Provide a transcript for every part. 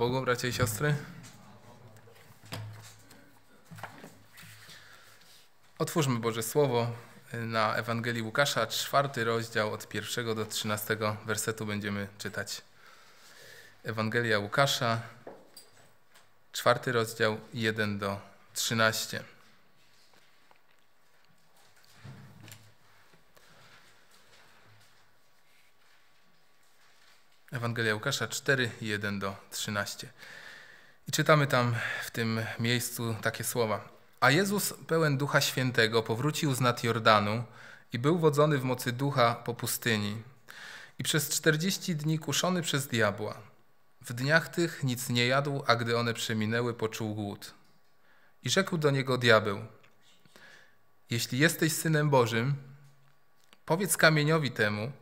Bogu, bracia i siostry. Otwórzmy Boże Słowo y, na Ewangelii Łukasza, czwarty rozdział od pierwszego do trzynastego wersetu będziemy czytać. Ewangelia Łukasza, czwarty rozdział, jeden do trzynaście. Ewangelia Łukasza 4, 1 do 13. I czytamy tam w tym miejscu takie słowa. A Jezus, pełen Ducha Świętego, powrócił z nad Jordanu i był wodzony w mocy Ducha po pustyni. I przez czterdzieści dni kuszony przez diabła. W dniach tych nic nie jadł, a gdy one przeminęły, poczuł głód. I rzekł do niego diabeł: Jeśli jesteś synem Bożym, powiedz kamieniowi temu,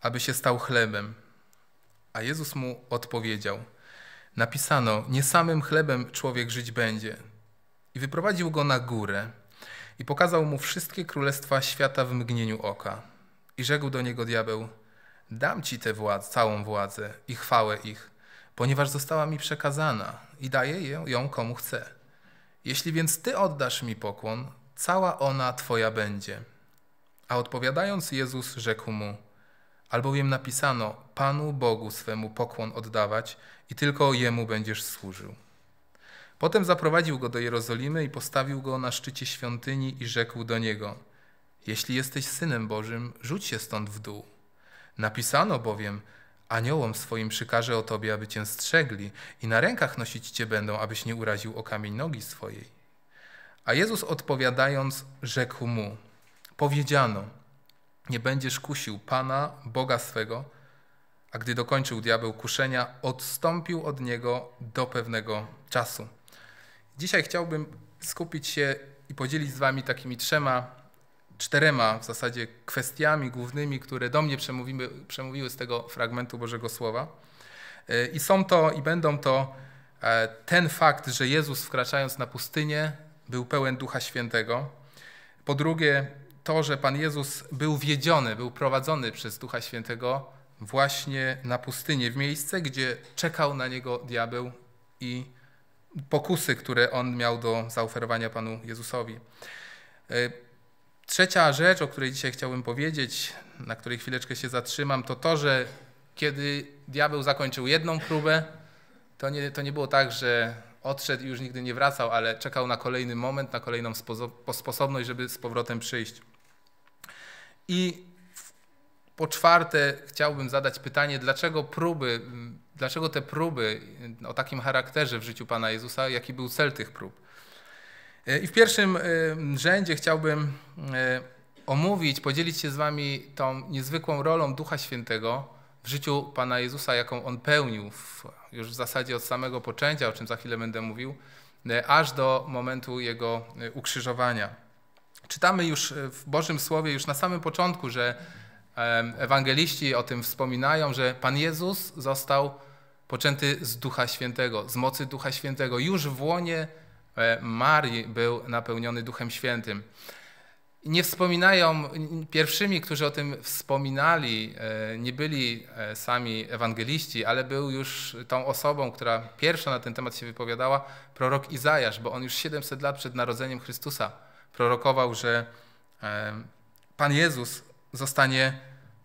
aby się stał chlebem. A Jezus mu odpowiedział: Napisano: Nie samym chlebem człowiek żyć będzie. I wyprowadził go na górę i pokazał mu wszystkie królestwa świata w mgnieniu oka. I rzekł do niego diabeł: Dam ci tę władzę, całą władzę i chwałę ich, ponieważ została mi przekazana i daję ją, ją komu chcę. Jeśli więc ty oddasz mi pokłon, cała ona twoja będzie. A odpowiadając, Jezus rzekł mu: albowiem napisano: Panu Bogu swemu pokłon oddawać i tylko jemu będziesz służył. Potem zaprowadził go do Jerozolimy i postawił go na szczycie świątyni i rzekł do niego: Jeśli jesteś synem Bożym, rzuć się stąd w dół. Napisano bowiem: Aniołom swoim przykaże o tobie, aby cię strzegli, i na rękach nosić cię będą, abyś nie uraził o kamień nogi swojej. A Jezus odpowiadając, rzekł mu: Powiedziano, nie będziesz kusił Pana, Boga swego. A gdy dokończył diabeł kuszenia, odstąpił od niego do pewnego czasu. Dzisiaj chciałbym skupić się i podzielić z Wami takimi trzema, czterema w zasadzie kwestiami głównymi, które do mnie przemówimy, przemówiły z tego fragmentu Bożego Słowa. E, I są to i będą to e, ten fakt, że Jezus wkraczając na pustynię był pełen Ducha Świętego. Po drugie, to, że Pan Jezus był wiedziony, był prowadzony przez Ducha Świętego właśnie na pustynię, w miejsce, gdzie czekał na niego diabeł i pokusy, które on miał do zaoferowania Panu Jezusowi. E, trzecia rzecz, o której dzisiaj chciałbym powiedzieć, na której chwileczkę się zatrzymam, to to, że kiedy diabeł zakończył jedną próbę, to nie, to nie było tak, że odszedł i już nigdy nie wracał, ale czekał na kolejny moment, na kolejną sposobność, żeby z powrotem przyjść. I po czwarte, chciałbym zadać pytanie, dlaczego próby, dlaczego te próby o takim charakterze w życiu Pana Jezusa, jaki był cel tych prób? E, I w pierwszym e, rzędzie chciałbym e, omówić, podzielić się z Wami tą niezwykłą rolą Ducha Świętego w życiu Pana Jezusa, jaką On pełnił w, już w zasadzie od samego poczęcia, o czym za chwilę będę mówił, aż do momentu Jego ukrzyżowania. Czytamy już e, w Bożym Słowie, już na samym początku, że ewangeliści o tym wspominają, że Pan Jezus został poczęty z Ducha Świętego, z mocy Ducha Świętego. Już w łonie e, Marii był napełniony Duchem Świętym. Nie wspominają, pierwszymi, którzy o tym wspominali, e, nie byli sami ewangeliści, ale był już tą osobą, która pierwsza na ten temat się wypowiadała, prorok Izajasz, bo on już 700 lat przed narodzeniem Chrystusa prorokował, że e, Pan Jezus zostanie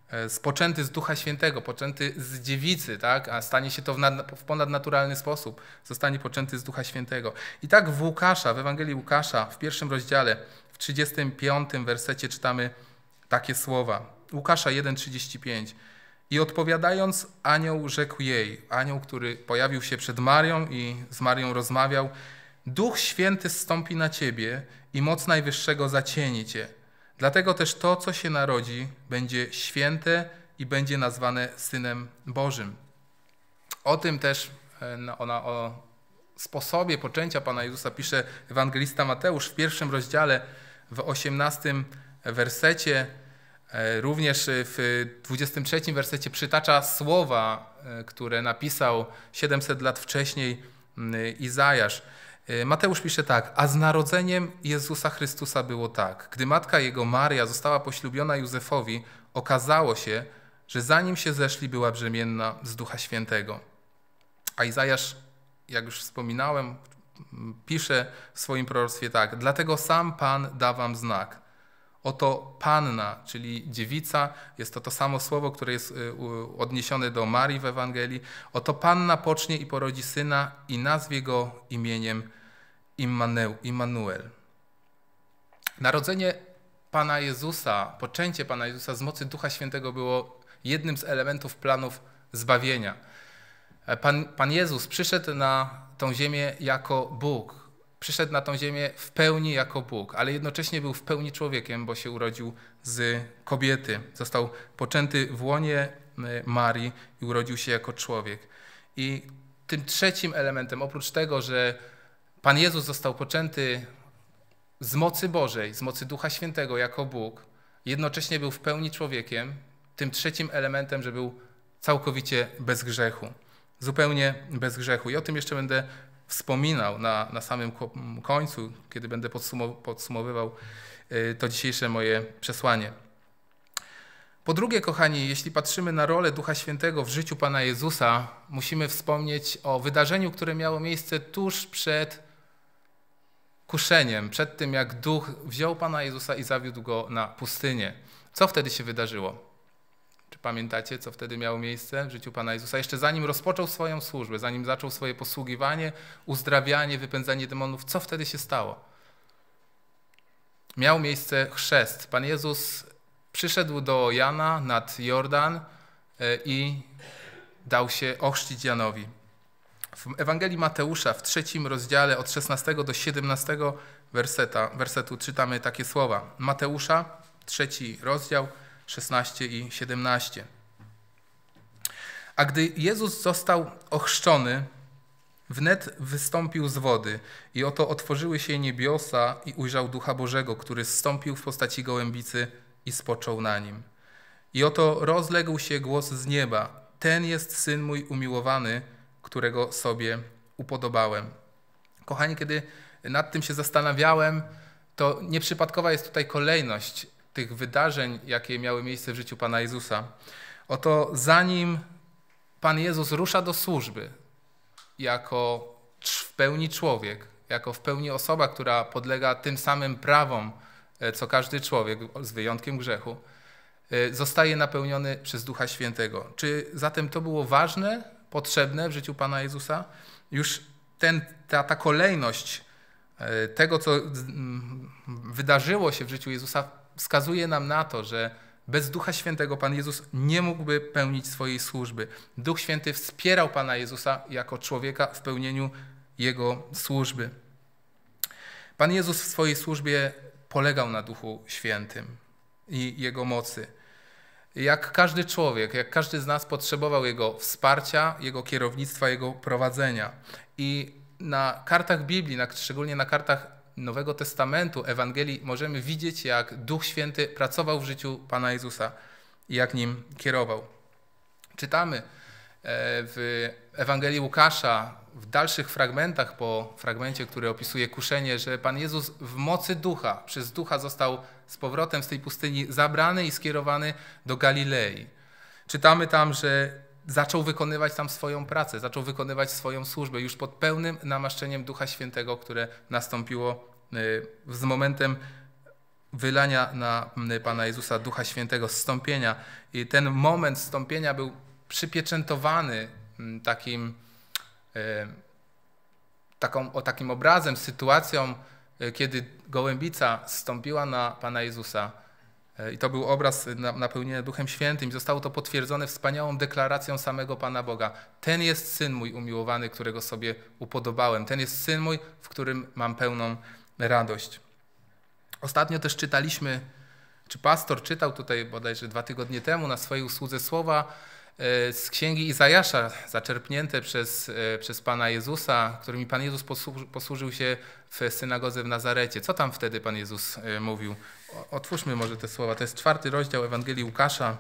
e, spoczęty z Ducha Świętego, poczęty z dziewicy, tak? a stanie się to w, nad, w ponadnaturalny sposób, zostanie poczęty z Ducha Świętego. I tak w Łukasza, w Ewangelii Łukasza, w pierwszym rozdziale, w 35 wersecie czytamy takie słowa. Łukasza 1,35. I odpowiadając, anioł rzekł jej, anioł, który pojawił się przed Marią i z Marią rozmawiał, Duch Święty zstąpi na ciebie i moc Najwyższego zacieni cię. Dlatego też to, co się narodzi, będzie święte i będzie nazwane Synem Bożym. O tym też, e, ona, o sposobie poczęcia Pana Jezusa pisze ewangelista Mateusz w pierwszym rozdziale, w 18 wersecie. E, również w 23 wersecie przytacza słowa, e, które napisał 700 lat wcześniej mm, Izajasz. Y, Mateusz pisze tak, a z narodzeniem Jezusa Chrystusa było tak. Gdy matka jego Maria została poślubiona Józefowi, okazało się, że zanim się zeszli, była brzemienna z Ducha Świętego. A Izajasz, jak już wspominałem, pisze w swoim proroctwie tak: Dlatego sam Pan da wam znak. Oto panna, czyli dziewica, jest to to samo słowo, które jest y, odniesione do Marii w Ewangelii. Oto panna pocznie i porodzi syna i nazwie go imieniem Immanuel. Narodzenie Pana Jezusa, poczęcie Pana Jezusa z mocy Ducha Świętego było jednym z elementów planów zbawienia. E, Pan, Pan Jezus przyszedł na tą ziemię jako Bóg. Przyszedł na tą ziemię w pełni jako Bóg, ale jednocześnie był w pełni człowiekiem, bo się urodził z kobiety. Został poczęty w łonie Marii i urodził się jako człowiek. I tym trzecim elementem, oprócz tego, że Pan Jezus został poczęty z mocy Bożej, z mocy Ducha Świętego jako Bóg, jednocześnie był w pełni człowiekiem, tym trzecim elementem, że był całkowicie bez grzechu. Zupełnie bez grzechu. I o tym jeszcze będę wspominał na, na samym końcu, kiedy będę podsumowywał y, to dzisiejsze moje przesłanie. Po drugie, kochani, jeśli patrzymy na rolę Ducha Świętego w życiu Pana Jezusa, musimy wspomnieć o wydarzeniu, które miało miejsce tuż przed kuszeniem, przed tym jak duch wziął Pana Jezusa i zawiódł go na pustynię. Co wtedy się wydarzyło? Czy pamiętacie, co wtedy miało miejsce w życiu Pana Jezusa? Jeszcze zanim rozpoczął swoją służbę, zanim zaczął swoje posługiwanie, uzdrawianie, wypędzanie demonów, co wtedy się stało? Miał miejsce chrzest. Pan Jezus przyszedł do Jana nad Jordan e, i dał się ochrzcić Janowi. W Ewangelii Mateusza w trzecim rozdziale od 16 do 17 werseta, wersetu czytamy takie słowa. Mateusza, trzeci rozdział, 16 i 17. A gdy Jezus został ochrzczony, wnet wystąpił z wody i oto otworzyły się niebiosa i ujrzał Ducha Bożego, który zstąpił w postaci gołębicy i spoczął na nim. I oto rozległ się głos z nieba. Ten jest Syn mój umiłowany, którego sobie upodobałem. Kochani, kiedy nad tym się zastanawiałem, to nieprzypadkowa jest tutaj kolejność tych wydarzeń, jakie miały miejsce w życiu Pana Jezusa. Oto zanim Pan Jezus rusza do służby jako w pełni człowiek, jako w pełni osoba, która podlega tym samym prawom, e, co każdy człowiek, z wyjątkiem grzechu, e, zostaje napełniony przez Ducha Świętego. Czy zatem to było ważne, potrzebne w życiu Pana Jezusa, już ten, ta, ta kolejność e, tego, co wydarzyło się w życiu Jezusa, wskazuje nam na to, że bez Ducha Świętego Pan Jezus nie mógłby pełnić swojej służby. Duch Święty wspierał Pana Jezusa jako człowieka w pełnieniu jego służby. Pan Jezus w swojej służbie polegał na Duchu Świętym i jego mocy. Jak każdy człowiek, jak każdy z nas potrzebował jego wsparcia, jego kierownictwa, jego prowadzenia. I na kartach Biblii, szczególnie na kartach Nowego Testamentu, Ewangelii, możemy widzieć, jak Duch Święty pracował w życiu Pana Jezusa i jak nim kierował. Czytamy e, w Ewangelii Łukasza, w dalszych fragmentach, po fragmencie, który opisuje kuszenie, że Pan Jezus w mocy ducha, przez ducha został z powrotem z tej pustyni zabrany i skierowany do Galilei. Czytamy tam, że zaczął wykonywać tam swoją pracę, zaczął wykonywać swoją służbę już pod pełnym namaszczeniem Ducha Świętego, które nastąpiło y, z momentem wylania na y, Pana Jezusa Ducha Świętego, zstąpienia. I ten moment zstąpienia był przypieczętowany y, takim, taką, o takim obrazem, sytuacją, E, kiedy gołębica stąpiła na Pana Jezusa, e, i to był obraz napełniony Duchem Świętym. Zostało to potwierdzone wspaniałą deklaracją samego Pana Boga. Ten jest syn mój umiłowany, którego sobie upodobałem. Ten jest syn mój, w którym mam pełną radość. Ostatnio też czytaliśmy, czy pastor czytał tutaj bodajże dwa tygodnie temu na swojej usłudze słowa E, z księgi Izajasza, zaczerpnięte przez, e, przez Pana Jezusa, którymi Pan Jezus posłużył się w synagodze w Nazarecie. Co tam wtedy Pan Jezus e, mówił? Otwórzmy może te słowa. To jest czwarty rozdział Ewangelii Łukasza.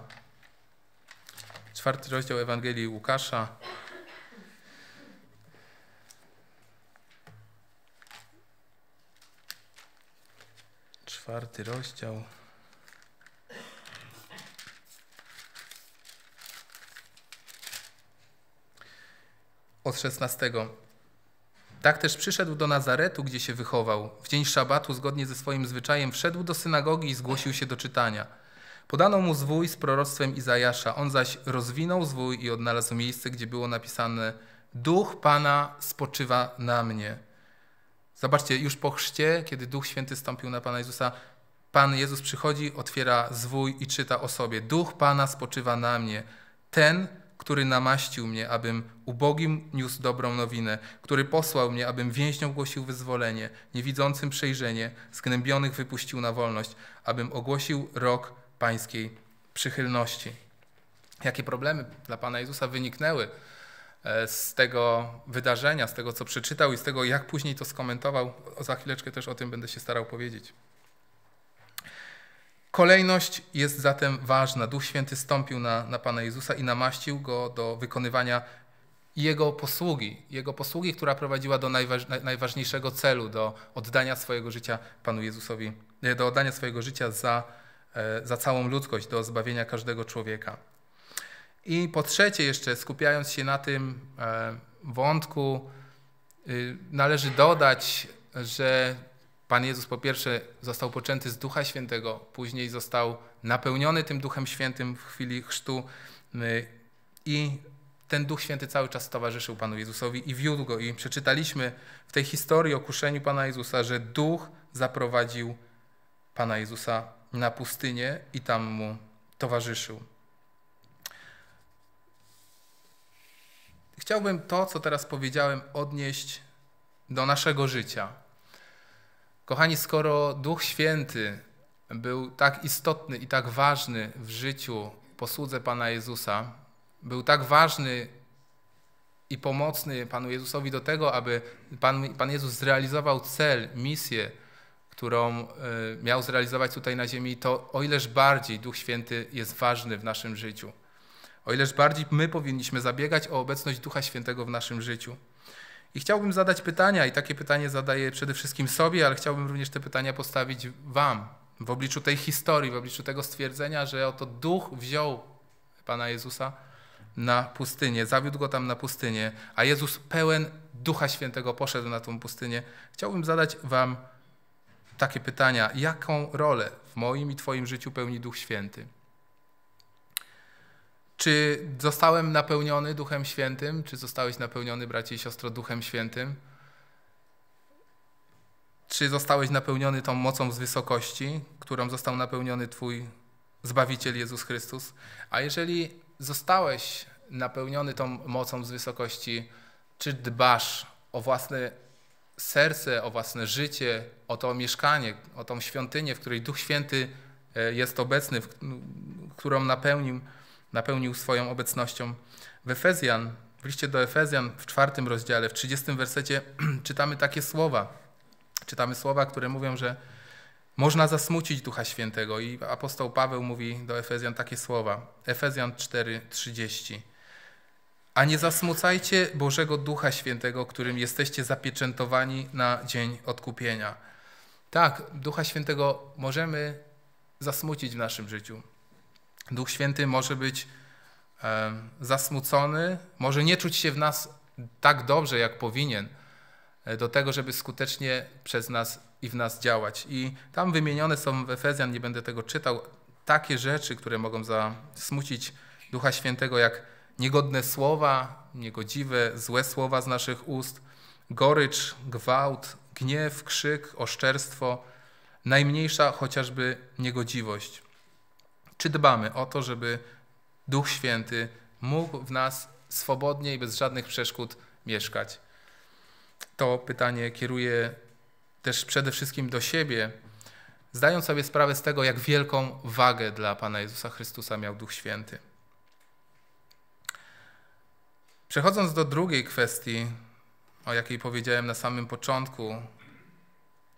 Czwarty rozdział Ewangelii Łukasza. Czwarty rozdział. od 16. Tak też przyszedł do Nazaretu, gdzie się wychował. W dzień szabatu, zgodnie ze swoim zwyczajem, wszedł do synagogi i zgłosił się do czytania. Podano mu zwój z proroctwem Izajasza. On zaś rozwinął zwój i odnalazł miejsce, gdzie było napisane: Duch Pana spoczywa na mnie. Zobaczcie, już po chrzcie, kiedy Duch Święty stąpił na Pana Jezusa, Pan Jezus przychodzi, otwiera zwój i czyta o sobie: Duch Pana spoczywa na mnie. Ten, który namaścił mnie, abym ubogim niósł dobrą nowinę, który posłał mnie, abym więźniom głosił wyzwolenie, niewidzącym przejrzenie, zgnębionych wypuścił na wolność, abym ogłosił rok pańskiej przychylności. Jakie problemy dla Pana Jezusa wyniknęły e, z tego wydarzenia, z tego co przeczytał i z tego jak później to skomentował? Za chwileczkę też o tym będę się starał powiedzieć. Kolejność jest zatem ważna. Duch Święty stąpił na, na Pana Jezusa i namaścił go do wykonywania jego posługi, jego posługi, która prowadziła do najważ, najważniejszego celu, do oddania swojego życia Panu Jezusowi, e, do oddania swojego życia za, e, za całą ludzkość, do zbawienia każdego człowieka. I po trzecie, jeszcze skupiając się na tym e, wątku, y, należy dodać, że Pan Jezus po pierwsze został poczęty z Ducha Świętego, później został napełniony tym Duchem Świętym w chwili chrztu y, i ten Duch Święty cały czas towarzyszył Panu Jezusowi i wiódł go. I przeczytaliśmy w tej historii o kuszeniu Pana Jezusa, że Duch zaprowadził Pana Jezusa na pustynię i tam mu towarzyszył. Chciałbym to, co teraz powiedziałem, odnieść do naszego życia Kochani, skoro Duch Święty był tak istotny i tak ważny w życiu posłudze Pana Jezusa, był tak ważny i pomocny Panu Jezusowi do tego, aby Pan, Pan Jezus zrealizował cel, misję, którą e, miał zrealizować tutaj na ziemi, to o ileż bardziej Duch Święty jest ważny w naszym życiu. O ileż bardziej my powinniśmy zabiegać o obecność Ducha Świętego w naszym życiu. I chciałbym zadać pytania, i takie pytanie zadaję przede wszystkim sobie, ale chciałbym również te pytania postawić Wam w obliczu tej historii, w obliczu tego stwierdzenia, że oto duch wziął Pana Jezusa na pustynię, zawiódł go tam na pustynię, a Jezus pełen Ducha Świętego poszedł na tą pustynię. Chciałbym zadać Wam takie pytania: jaką rolę w moim i Twoim życiu pełni Duch Święty? Czy zostałem napełniony Duchem Świętym? Czy zostałeś napełniony, bracie i siostro, Duchem Świętym? Czy zostałeś napełniony tą mocą z wysokości, którą został napełniony Twój Zbawiciel Jezus Chrystus? A jeżeli zostałeś napełniony tą mocą z wysokości, czy dbasz o własne serce, o własne życie, o to mieszkanie, o tą świątynię, w której Duch Święty e, jest obecny, którą napełnił? napełnił swoją obecnością. W Efezjan, w liście do Efezjan w czwartym rozdziale, w trzydziestym wersecie czytamy takie słowa. Czytamy słowa, które mówią, że można zasmucić Ducha Świętego i apostoł Paweł mówi do Efezjan takie słowa. Efezjan 4:30. A nie zasmucajcie Bożego Ducha Świętego, którym jesteście zapieczętowani na dzień odkupienia. Tak, Ducha Świętego możemy zasmucić w naszym życiu. Duch Święty może być zasmucony, może nie czuć się w nas tak dobrze, jak powinien, e, do tego, żeby skutecznie przez nas i w nas działać. I tam wymienione są w Efezjan, nie będę tego czytał, takie rzeczy, które mogą zasmucić Ducha Świętego, jak niegodne słowa, niegodziwe, złe słowa z naszych ust, gorycz, gwałt, gniew, krzyk, oszczerstwo, najmniejsza chociażby niegodziwość. Czy dbamy o to, żeby Duch Święty mógł w nas swobodnie i bez żadnych przeszkód mieszkać? To pytanie kieruję też przede wszystkim do siebie, zdając sobie sprawę z tego, jak wielką wagę dla Pana Jezusa Chrystusa miał Duch Święty. Przechodząc do drugiej kwestii, o jakiej powiedziałem na samym początku,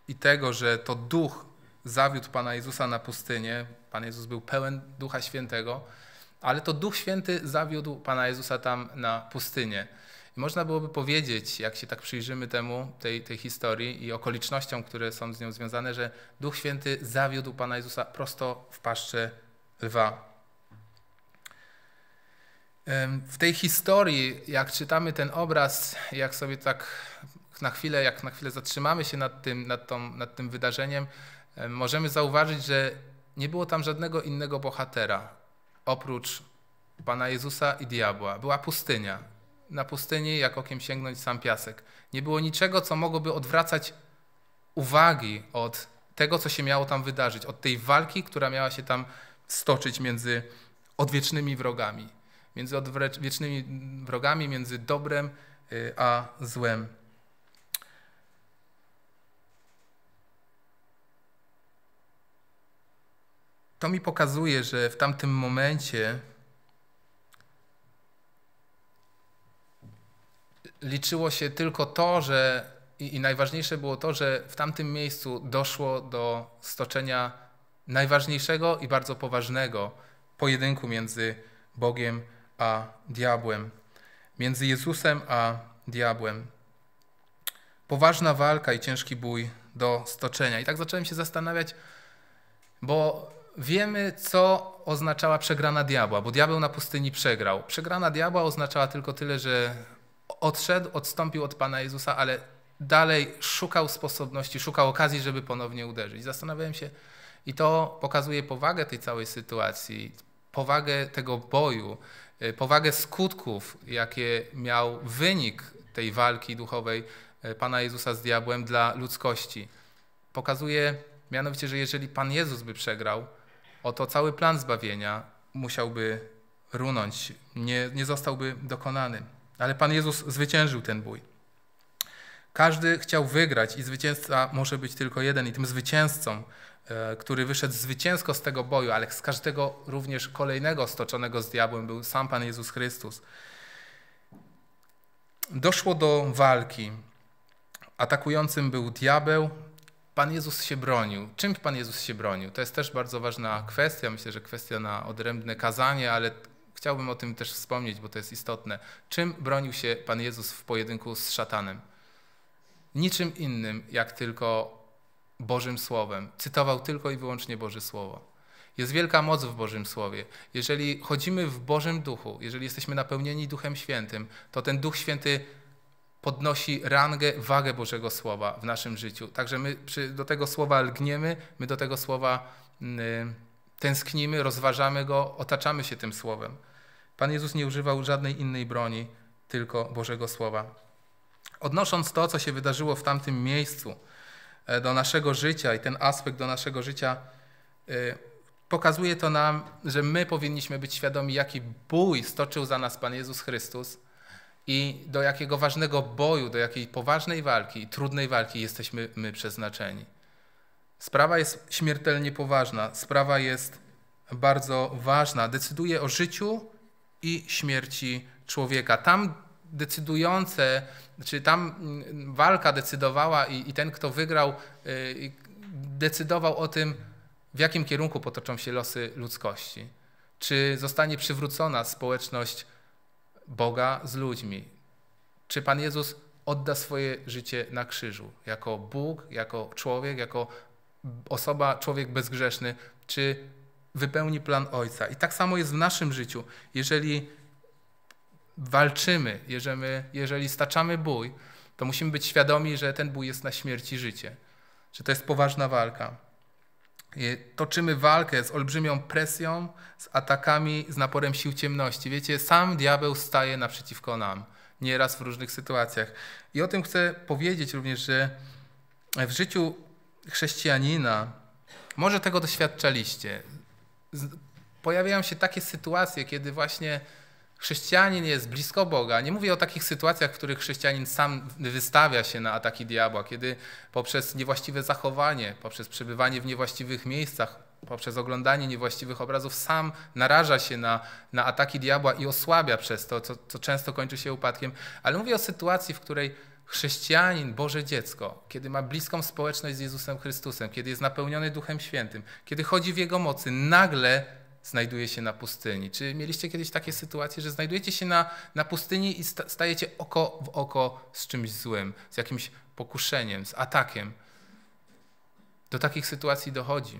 i tego, że to Duch zawiódł Pana Jezusa na pustynię. Pan Jezus był pełen Ducha Świętego, ale to Duch Święty zawiódł Pana Jezusa tam na pustynię. I można byłoby powiedzieć, jak się tak przyjrzymy temu, tej, tej historii i okolicznościom, które są z nią związane, że Duch Święty zawiódł Pana Jezusa prosto w paszczę lwa. W tej historii, jak czytamy ten obraz, jak sobie tak na chwilę, jak na chwilę zatrzymamy się nad tym, nad tą, nad tym wydarzeniem, E, możemy zauważyć, że nie było tam żadnego innego bohatera oprócz Pana Jezusa i diabła. Była pustynia. Na pustyni, jak okiem sięgnąć sam piasek. Nie było niczego, co mogłoby odwracać uwagi od tego, co się miało tam wydarzyć, od tej walki, która miała się tam stoczyć między odwiecznymi wrogami. Między odwiecznymi wrogami, między dobrem y, a złem. To mi pokazuje, że w tamtym momencie liczyło się tylko to, że i, i najważniejsze było to, że w tamtym miejscu doszło do stoczenia najważniejszego i bardzo poważnego pojedynku między Bogiem a diabłem, między Jezusem a diabłem. Poważna walka i ciężki bój do stoczenia. I tak zacząłem się zastanawiać, bo wiemy, co oznaczała przegrana diabła, bo diabeł na pustyni przegrał. Przegrana diabła oznaczała tylko tyle, że odszedł, odstąpił od Pana Jezusa, ale dalej szukał sposobności, szukał okazji, żeby ponownie uderzyć. Zastanawiałem się, i to pokazuje powagę tej całej sytuacji, powagę tego boju, y, powagę skutków, jakie miał wynik tej walki duchowej y, Pana Jezusa z diabłem dla ludzkości. Pokazuje mianowicie, że jeżeli Pan Jezus by przegrał, oto cały plan zbawienia musiałby runąć, nie, nie zostałby dokonany. Ale Pan Jezus zwyciężył ten bój. Każdy chciał wygrać i zwycięzca może być tylko jeden. I tym zwycięzcą, e, który wyszedł zwycięsko z tego boju, ale z każdego również kolejnego stoczonego z diabłem był sam Pan Jezus Chrystus. Doszło do walki. Atakującym był diabeł, Pan Jezus się bronił. Czym Pan Jezus się bronił? To jest też bardzo ważna kwestia. Myślę, że kwestia na odrębne kazanie, ale chciałbym o tym też wspomnieć, bo to jest istotne. Czym bronił się Pan Jezus w pojedynku z szatanem? Niczym innym, jak tylko Bożym Słowem. Cytował tylko i wyłącznie Boże Słowo. Jest wielka moc w Bożym Słowie. Jeżeli chodzimy w Bożym Duchu, jeżeli jesteśmy napełnieni Duchem Świętym, to ten Duch Święty podnosi rangę, wagę Bożego Słowa w naszym życiu. Także my przy, do tego Słowa lgniemy, my do tego Słowa mm, y, tęsknimy, rozważamy go, otaczamy się tym Słowem. Pan Jezus nie używał żadnej innej broni, tylko Bożego Słowa. Odnosząc to, co się wydarzyło w tamtym miejscu, e, do naszego życia i ten aspekt do naszego życia y, pokazuje to nam, że my powinniśmy być świadomi, jaki bój stoczył za nas Pan Jezus Chrystus, i do jakiego ważnego boju, do jakiej poważnej walki, trudnej walki jesteśmy my przeznaczeni. Sprawa jest śmiertelnie poważna, sprawa jest bardzo ważna, decyduje o życiu i śmierci człowieka. Tam decydujące, czy tam mm, walka decydowała i, i ten, kto wygrał, yy, decydował o tym, w jakim kierunku potoczą się losy ludzkości. Czy zostanie przywrócona społeczność Boga z ludźmi. Czy Pan Jezus odda swoje życie na krzyżu jako Bóg, jako człowiek, jako osoba, człowiek bezgrzeszny, czy wypełni plan Ojca. I tak samo jest w naszym życiu. Jeżeli walczymy, jeżeli, jeżeli staczamy bój, to musimy być świadomi, że ten bój jest na śmierć i życie, że to jest poważna walka. Toczymy walkę z olbrzymią presją, z atakami, z naporem sił ciemności. Wiecie, sam diabeł staje naprzeciwko nam, nieraz w różnych sytuacjach. I o tym chcę powiedzieć również, że w życiu chrześcijanina, może tego doświadczaliście, pojawiają się takie sytuacje, kiedy właśnie chrześcijanin jest blisko Boga. Nie mówię o takich sytuacjach, w których chrześcijanin sam wystawia się na ataki diabła, kiedy poprzez niewłaściwe zachowanie, poprzez przebywanie w niewłaściwych miejscach, poprzez oglądanie niewłaściwych obrazów sam naraża się na, na ataki diabła i osłabia przez to, co, co często kończy się upadkiem. Ale mówię o sytuacji, w której chrześcijanin, Boże dziecko, kiedy ma bliską społeczność z Jezusem Chrystusem, kiedy jest napełniony Duchem Świętym, kiedy chodzi w Jego mocy, nagle znajduje się na pustyni? Czy mieliście kiedyś takie sytuacje, że znajdujecie się na, na pustyni i stajecie oko w oko z czymś złym, z jakimś pokuszeniem, z atakiem? Do takich sytuacji dochodzi.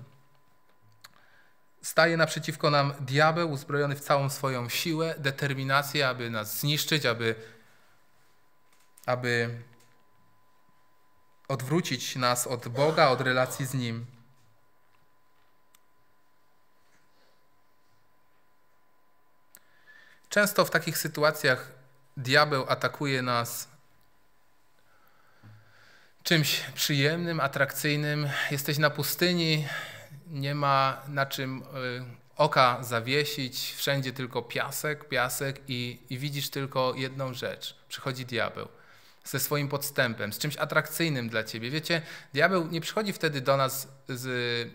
Staje naprzeciwko nam diabeł uzbrojony w całą swoją siłę, determinację, aby nas zniszczyć, aby, aby odwrócić nas od Boga, od relacji z Nim. Często w takich sytuacjach diabeł atakuje nas czymś przyjemnym, atrakcyjnym. Jesteś na pustyni, nie ma na czym y, oka zawiesić, wszędzie tylko piasek, piasek i, i widzisz tylko jedną rzecz. Przychodzi diabeł ze swoim podstępem, z czymś atrakcyjnym dla ciebie. Wiecie, diabeł nie przychodzi wtedy do nas z,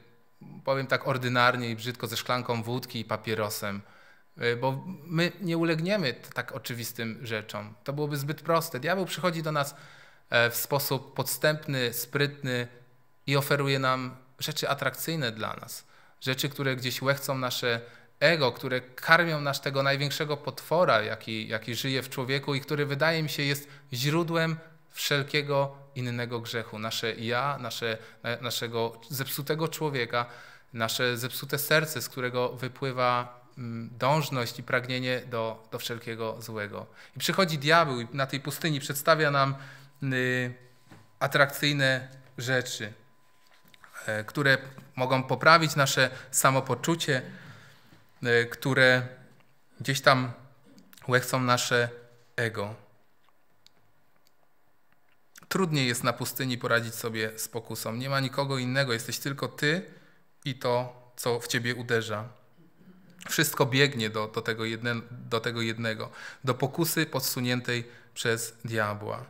powiem tak ordynarnie i brzydko, ze szklanką wódki i papierosem Y, bo my nie ulegniemy tak oczywistym rzeczom. To byłoby zbyt proste. Diabeł przychodzi do nas e, w sposób podstępny, sprytny i oferuje nam rzeczy atrakcyjne dla nas. Rzeczy, które gdzieś łechcą nasze ego, które karmią nasz tego największego potwora, jaki, jaki żyje w człowieku i który wydaje mi się jest źródłem wszelkiego innego grzechu. Nasze ja, nasze, naszego zepsutego człowieka, nasze zepsute serce, z którego wypływa Mm, dążność i pragnienie do, do wszelkiego złego. I przychodzi diabeł i na tej pustyni przedstawia nam y, atrakcyjne rzeczy, e, które mogą poprawić nasze samopoczucie, e, które gdzieś tam łechcą nasze ego. Trudniej jest na pustyni poradzić sobie z pokusą. Nie ma nikogo innego, jesteś tylko ty i to, co w ciebie uderza. Wszystko biegnie do, do, tego jedne, do tego jednego, do pokusy podsuniętej przez diabła.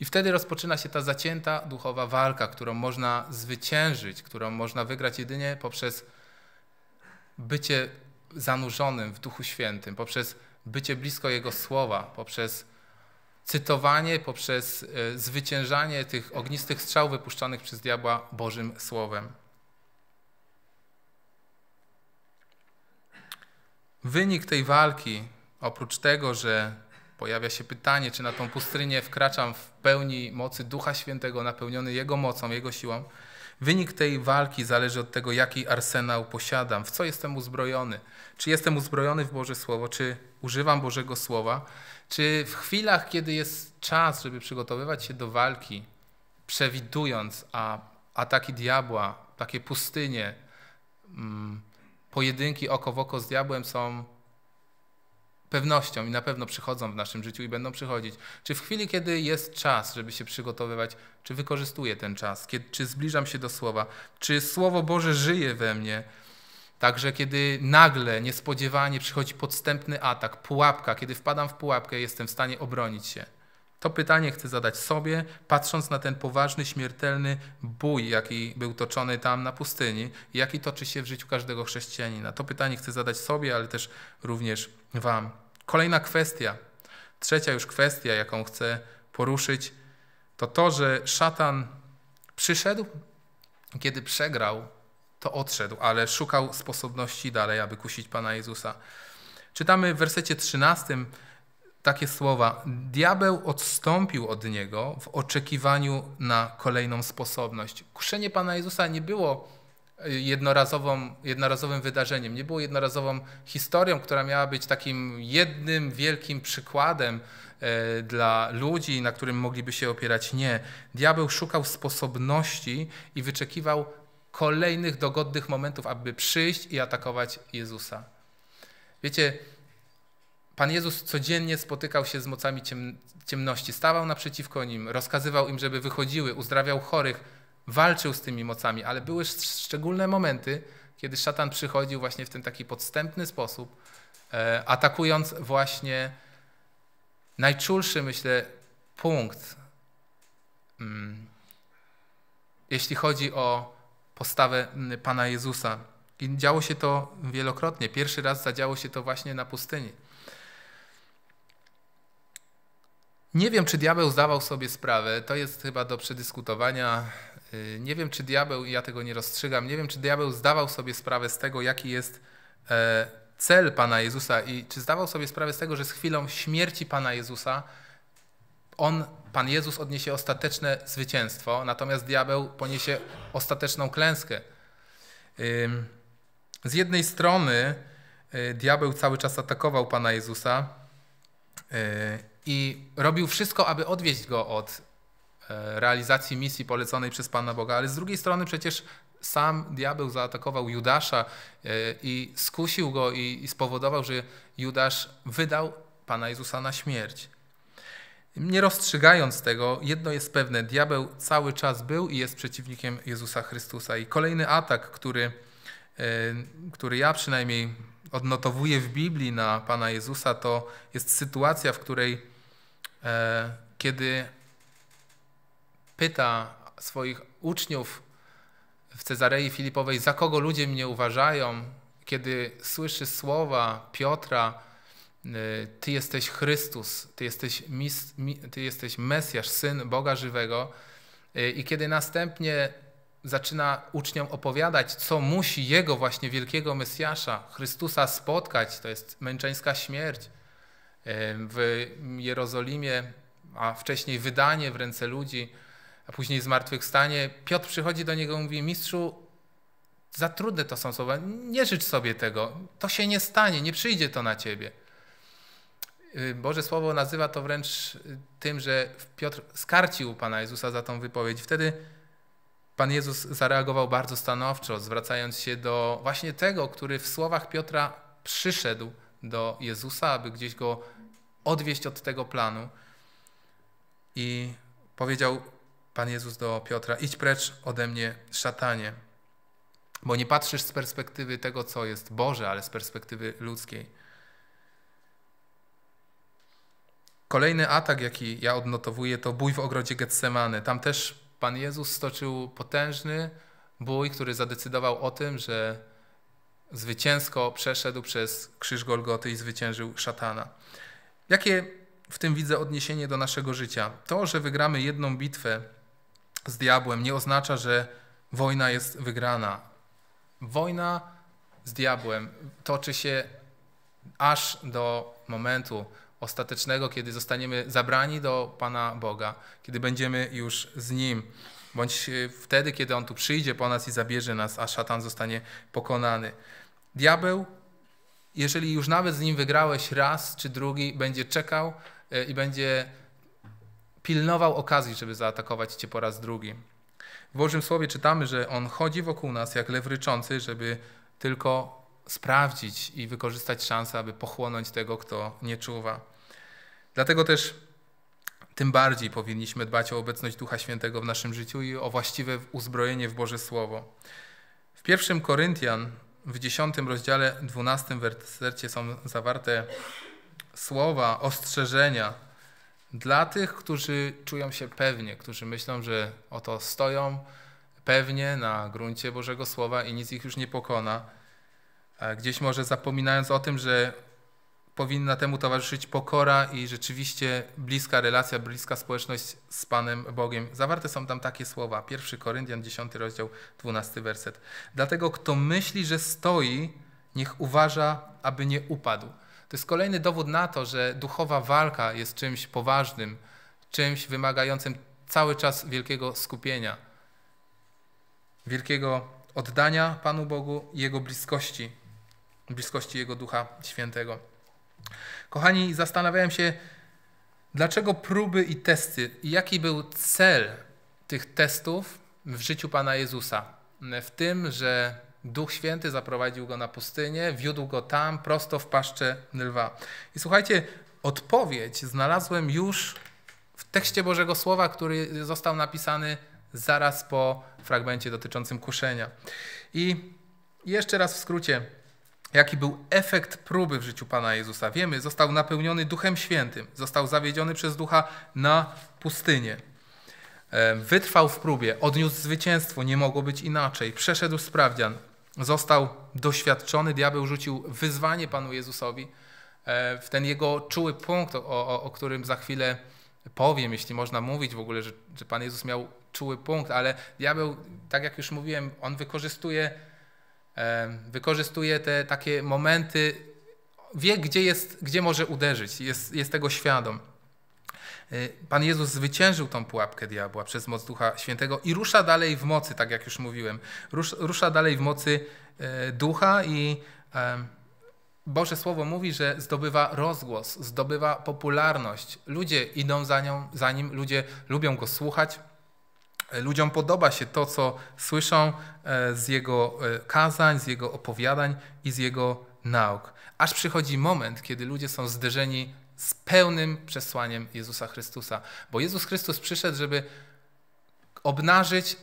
I wtedy rozpoczyna się ta zacięta duchowa walka, którą można zwyciężyć, którą można wygrać jedynie poprzez bycie zanurzonym w Duchu Świętym, poprzez bycie blisko Jego słowa, poprzez cytowanie, poprzez e, zwyciężanie tych ognistych strzał wypuszczanych przez diabła Bożym Słowem. Wynik tej walki, oprócz tego, że pojawia się pytanie, czy na tą pustynię wkraczam w pełni mocy Ducha Świętego, napełniony Jego mocą, Jego siłą, wynik tej walki zależy od tego, jaki arsenał posiadam, w co jestem uzbrojony, czy jestem uzbrojony w Boże Słowo, czy używam Bożego Słowa, czy w chwilach, kiedy jest czas, żeby przygotowywać się do walki, przewidując a ataki diabła, takie pustynie, mm, pojedynki oko w oko z diabłem są pewnością i na pewno przychodzą w naszym życiu i będą przychodzić. Czy w chwili, kiedy jest czas, żeby się przygotowywać, czy wykorzystuję ten czas, kiedy, czy zbliżam się do Słowa, czy Słowo Boże żyje we mnie, Także kiedy nagle, niespodziewanie przychodzi podstępny atak, pułapka, kiedy wpadam w pułapkę, jestem w stanie obronić się. To pytanie chcę zadać sobie, patrząc na ten poważny, śmiertelny bój, jaki był toczony tam na pustyni, jaki toczy się w życiu każdego chrześcijanina. To pytanie chcę zadać sobie, ale też również Wam. Kolejna kwestia, trzecia już kwestia, jaką chcę poruszyć, to to, że szatan przyszedł, kiedy przegrał, to odszedł, ale szukał sposobności dalej, aby kusić Pana Jezusa. Czytamy w wersecie 13 takie słowa: Diabeł odstąpił od niego w oczekiwaniu na kolejną sposobność. Kuszenie pana Jezusa nie było e, jednorazową, jednorazowym wydarzeniem, nie było jednorazową historią, która miała być takim jednym wielkim przykładem e, dla ludzi, na którym mogliby się opierać. Nie. Diabeł szukał sposobności i wyczekiwał kolejnych dogodnych momentów, aby przyjść i atakować Jezusa. Wiecie, Pan Jezus codziennie spotykał się z mocami ciemności, stawał naprzeciwko nim, rozkazywał im, żeby wychodziły, uzdrawiał chorych, walczył z tymi mocami, ale były szczególne momenty, kiedy szatan przychodził właśnie w ten taki podstępny sposób, e, atakując właśnie najczulszy, myślę, punkt, mm. jeśli chodzi o postawę mm, Pana Jezusa. I działo się to wielokrotnie. Pierwszy raz zadziało się to właśnie na pustyni. Nie wiem, czy diabeł zdawał sobie sprawę, to jest chyba do przedyskutowania. Y, nie wiem, czy diabeł, i ja tego nie rozstrzygam, nie wiem, czy diabeł zdawał sobie sprawę z tego, jaki jest e, cel Pana Jezusa i czy zdawał sobie sprawę z tego, że z chwilą śmierci Pana Jezusa on, Pan Jezus odniesie ostateczne zwycięstwo, natomiast diabeł poniesie ostateczną klęskę. Z jednej strony y, diabeł cały czas atakował Pana Jezusa y, i robił wszystko, aby odwieźć go od e, realizacji misji poleconej przez Pana Boga, ale z drugiej strony przecież sam diabeł zaatakował Judasza e, i skusił go i spowodował, że Judasz wydał Pana Jezusa na śmierć. Nie rozstrzygając tego, jedno jest pewne: diabeł cały czas był i jest przeciwnikiem Jezusa Chrystusa. I kolejny atak, który, e, który ja przynajmniej odnotowuję w Biblii na Pana Jezusa, to jest sytuacja, w której E, kiedy pyta swoich uczniów w Cezarei Filipowej, za kogo ludzie mnie uważają, kiedy słyszy słowa Piotra, e, Ty jesteś Chrystus, Ty jesteś, mis, ty jesteś Mesjasz, Syn Boga Żywego, e, i kiedy następnie zaczyna uczniom opowiadać, co musi jego właśnie wielkiego Mesjasza, Chrystusa spotkać, to jest męczeńska śmierć, w Jerozolimie, a wcześniej wydanie w ręce ludzi, a później zmartwychwstanie, Piotr przychodzi do niego i mówi: Mistrzu, za trudne to są słowa, nie życz sobie tego, to się nie stanie, nie przyjdzie to na ciebie. Y, Boże Słowo nazywa to wręcz y, tym, że Piotr skarcił Pana Jezusa za tą wypowiedź. Wtedy Pan Jezus zareagował bardzo stanowczo, zwracając się do właśnie tego, który w słowach Piotra przyszedł do Jezusa, aby gdzieś go odwieść od tego planu. I powiedział Pan Jezus do Piotra: Idź precz ode mnie, szatanie, bo nie patrzysz z perspektywy tego, co jest Boże, ale z perspektywy ludzkiej. Kolejny atak, jaki ja odnotowuję, to bój w ogrodzie Getsemane. Tam też Pan Jezus stoczył potężny bój, który zadecydował o tym, że zwycięsko przeszedł przez krzyż Golgoty i zwyciężył szatana. Jakie w tym widzę odniesienie do naszego życia? To, że wygramy jedną bitwę z diabłem, nie oznacza, że wojna jest wygrana. Wojna z diabłem toczy się aż do momentu ostatecznego, kiedy zostaniemy zabrani do Pana Boga, kiedy będziemy już z Nim, bądź e, wtedy, kiedy On tu przyjdzie po nas i zabierze nas, a szatan zostanie pokonany. Diabeł jeżeli już nawet z nim wygrałeś raz czy drugi, będzie czekał e, i będzie pilnował okazji, żeby zaatakować cię po raz drugi. W Bożym Słowie czytamy, że on chodzi wokół nas jak lew ryczący, żeby tylko sprawdzić i wykorzystać szansę, aby pochłonąć tego, kto nie czuwa. Dlatego też tym bardziej powinniśmy dbać o obecność Ducha Świętego w naszym życiu i o właściwe uzbrojenie w Boże Słowo. W 1 Koryntian w 10 rozdziale 12 wersercie są zawarte słowa, ostrzeżenia dla tych, którzy czują się pewnie, którzy myślą, że oto stoją pewnie na gruncie Bożego Słowa i nic ich już nie pokona. Gdzieś może zapominając o tym, że powinna temu towarzyszyć pokora i rzeczywiście bliska relacja, bliska społeczność z Panem Bogiem. Zawarte są tam takie słowa. 1 Koryntian, 10 rozdział, 12 werset. Dlatego kto myśli, że stoi, niech uważa, aby nie upadł. To jest kolejny dowód na to, że duchowa walka jest czymś poważnym, czymś wymagającym cały czas wielkiego skupienia, wielkiego oddania Panu Bogu i Jego bliskości, bliskości Jego Ducha Świętego. Kochani, zastanawiałem się, dlaczego próby i testy, i jaki był cel tych testów w życiu Pana Jezusa? W tym, że Duch Święty zaprowadził go na pustynię, wiódł go tam, prosto w paszczę lwa. I słuchajcie, odpowiedź znalazłem już w tekście Bożego Słowa, który został napisany zaraz po fragmencie dotyczącym kuszenia. I jeszcze raz w skrócie. Jaki był efekt próby w życiu Pana Jezusa? Wiemy, został napełniony Duchem Świętym, został zawiedziony przez Ducha na pustynię. E, wytrwał w próbie, odniósł zwycięstwo, nie mogło być inaczej. Przeszedł sprawdzian, został doświadczony. Diabeł rzucił wyzwanie Panu Jezusowi e, w ten jego czuły punkt, o, o, o którym za chwilę powiem, jeśli można mówić w ogóle, że, że Pan Jezus miał czuły punkt, ale diabeł, tak jak już mówiłem, on wykorzystuje Wykorzystuje te takie momenty, wie gdzie, jest, gdzie może uderzyć, jest, jest tego świadom. Y, Pan Jezus zwyciężył tą pułapkę diabła przez moc Ducha Świętego i rusza dalej w mocy, tak jak już mówiłem. Rusz, rusza dalej w mocy e, Ducha i Boże Słowo mówi, że zdobywa rozgłos, zdobywa popularność. Ludzie idą za, nią, za nim, ludzie lubią go słuchać. Ludziom podoba się to, co słyszą e, z jego e, kazań, z jego opowiadań i z jego nauk. Aż przychodzi moment, kiedy ludzie są zderzeni z pełnym przesłaniem Jezusa Chrystusa. Bo Jezus Chrystus przyszedł, żeby obnażyć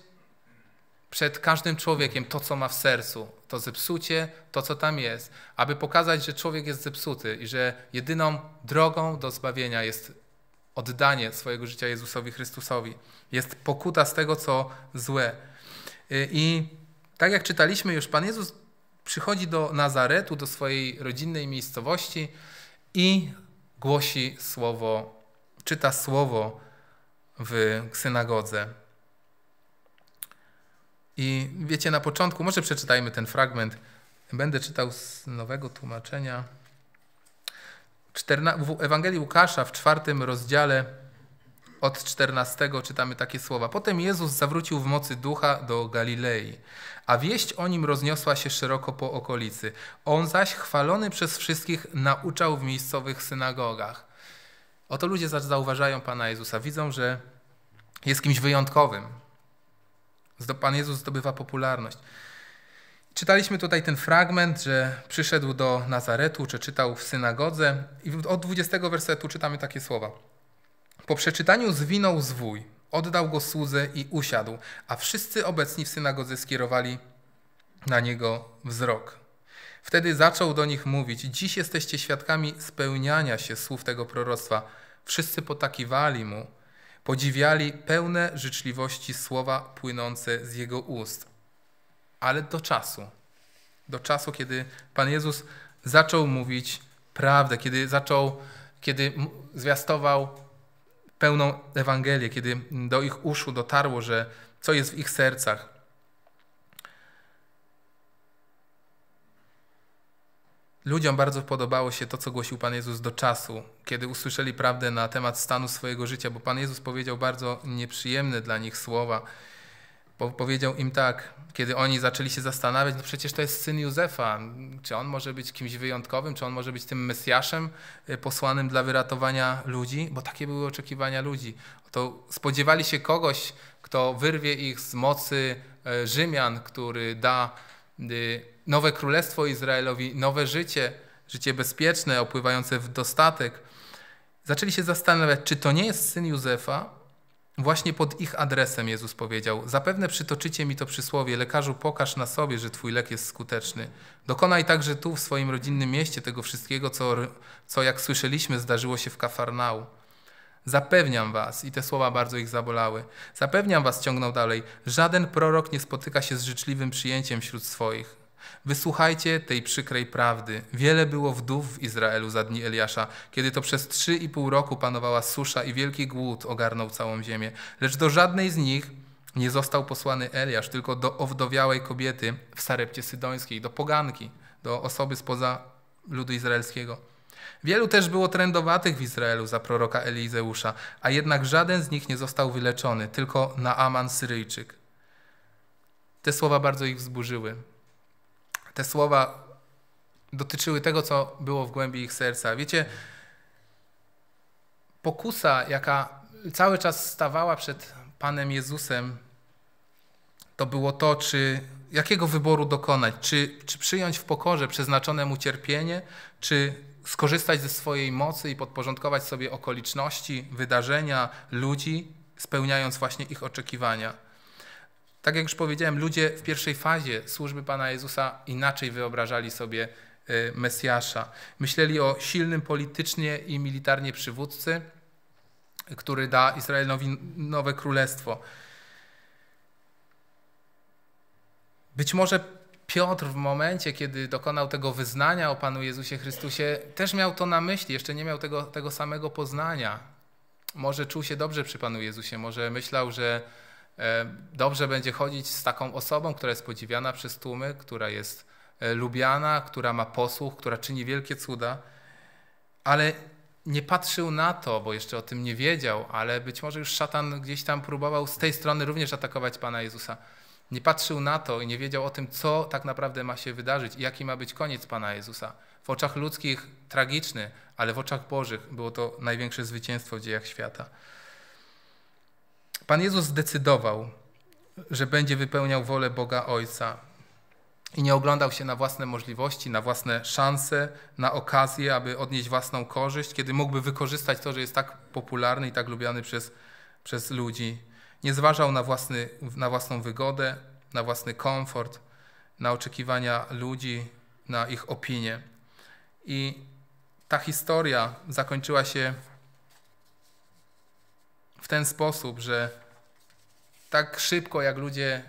przed każdym człowiekiem to, co ma w sercu, to zepsucie, to, co tam jest, aby pokazać, że człowiek jest zepsuty i że jedyną drogą do zbawienia jest oddanie swojego życia Jezusowi Chrystusowi. Jest pokuta z tego, co złe. Y, I tak jak czytaliśmy już, Pan Jezus przychodzi do Nazaretu, do swojej rodzinnej miejscowości i głosi słowo, czyta słowo w synagodze. I wiecie, na początku, może przeczytajmy ten fragment. Będę czytał z nowego tłumaczenia. W Ewangelii Łukasza w czwartym rozdziale od 14 czytamy takie słowa. Potem Jezus zawrócił w mocy ducha do Galilei, a wieść o nim rozniosła się szeroko po okolicy. On zaś, chwalony przez wszystkich, nauczał w miejscowych synagogach. Oto ludzie zauważają Pana Jezusa, widzą, że jest kimś wyjątkowym. Pan Jezus zdobywa popularność. Czytaliśmy tutaj ten fragment, że przyszedł do Nazaretu, czy czytał w synagodze, i od 20 wersetu czytamy takie słowa. Po przeczytaniu zwinął zwój, oddał go słudze i usiadł, a wszyscy obecni w synagodze skierowali na niego wzrok. Wtedy zaczął do nich mówić: Dziś jesteście świadkami spełniania się słów tego proroctwa. Wszyscy potakiwali mu, podziwiali pełne życzliwości słowa płynące z jego ust. Ale do czasu, do czasu, kiedy Pan Jezus zaczął mówić prawdę, kiedy zaczął, kiedy zwiastował pełną Ewangelię, kiedy do ich uszu dotarło, że co jest w ich sercach. Ludziom bardzo podobało się to, co głosił Pan Jezus do czasu, kiedy usłyszeli prawdę na temat stanu swojego życia, bo Pan Jezus powiedział bardzo nieprzyjemne dla nich słowa powiedział im tak, kiedy oni zaczęli się zastanawiać, no przecież to jest syn Józefa, czy on może być kimś wyjątkowym, czy on może być tym Mesjaszem y, posłanym dla wyratowania ludzi, bo takie były oczekiwania ludzi. To spodziewali się kogoś, kto wyrwie ich z mocy y, Rzymian, który da y, nowe królestwo Izraelowi, nowe życie, życie bezpieczne, opływające w dostatek. Zaczęli się zastanawiać, czy to nie jest syn Józefa, Właśnie pod ich adresem Jezus powiedział: Zapewne przytoczycie mi to przysłowie: Lekarzu, pokaż na sobie, że Twój lek jest skuteczny. Dokonaj także tu, w swoim rodzinnym mieście, tego wszystkiego, co, co jak słyszeliśmy, zdarzyło się w Kafarnau. Zapewniam was, i te słowa bardzo ich zabolały, zapewniam was, ciągnął dalej, żaden prorok nie spotyka się z życzliwym przyjęciem wśród swoich. Wysłuchajcie tej przykrej prawdy. Wiele było wdów w Izraelu za dni Eliasza, kiedy to przez trzy i pół roku panowała susza i wielki głód ogarnął całą ziemię. Lecz do żadnej z nich nie został posłany Eliasz, tylko do owdowiałej kobiety w Sarepcie Sydońskiej, do poganki, do osoby spoza ludu izraelskiego. Wielu też było trędowatych w Izraelu za proroka Elizeusza, a jednak żaden z nich nie został wyleczony, tylko Naaman Syryjczyk. Te słowa bardzo ich wzburzyły te słowa dotyczyły tego, co było w głębi ich serca. Wiecie, pokusa, jaka cały czas stawała przed Panem Jezusem, to było to, czy jakiego wyboru dokonać, czy, czy przyjąć w pokorze przeznaczone mu cierpienie, czy skorzystać ze swojej mocy i podporządkować sobie okoliczności, wydarzenia, ludzi, spełniając właśnie ich oczekiwania. Tak jak już powiedziałem, ludzie w pierwszej fazie służby Pana Jezusa inaczej wyobrażali sobie y, Mesjasza. Myśleli o silnym politycznie i militarnie przywódcy, który da Izraelowi nowe królestwo. Być może Piotr w momencie, kiedy dokonał tego wyznania o Panu Jezusie Chrystusie, też miał to na myśli, jeszcze nie miał tego, tego samego poznania. Może czuł się dobrze przy Panu Jezusie, może myślał, że E, dobrze będzie chodzić z taką osobą, która jest podziwiana przez tłumy, która jest e, lubiana, która ma posłuch, która czyni wielkie cuda, ale nie patrzył na to, bo jeszcze o tym nie wiedział, ale być może już szatan gdzieś tam próbował z tej strony również atakować Pana Jezusa. Nie patrzył na to i nie wiedział o tym, co tak naprawdę ma się wydarzyć i jaki ma być koniec Pana Jezusa. W oczach ludzkich tragiczny, ale w oczach Bożych było to największe zwycięstwo w dziejach świata. Pan Jezus zdecydował, że będzie wypełniał wolę Boga Ojca i nie oglądał się na własne możliwości, na własne szanse, na okazje, aby odnieść własną korzyść, kiedy mógłby wykorzystać to, że jest tak popularny i tak lubiany przez, przez ludzi. Nie zważał na, własny, na własną wygodę, na własny komfort, na oczekiwania ludzi, na ich opinie. I ta historia zakończyła się w ten sposób, że tak szybko jak ludzie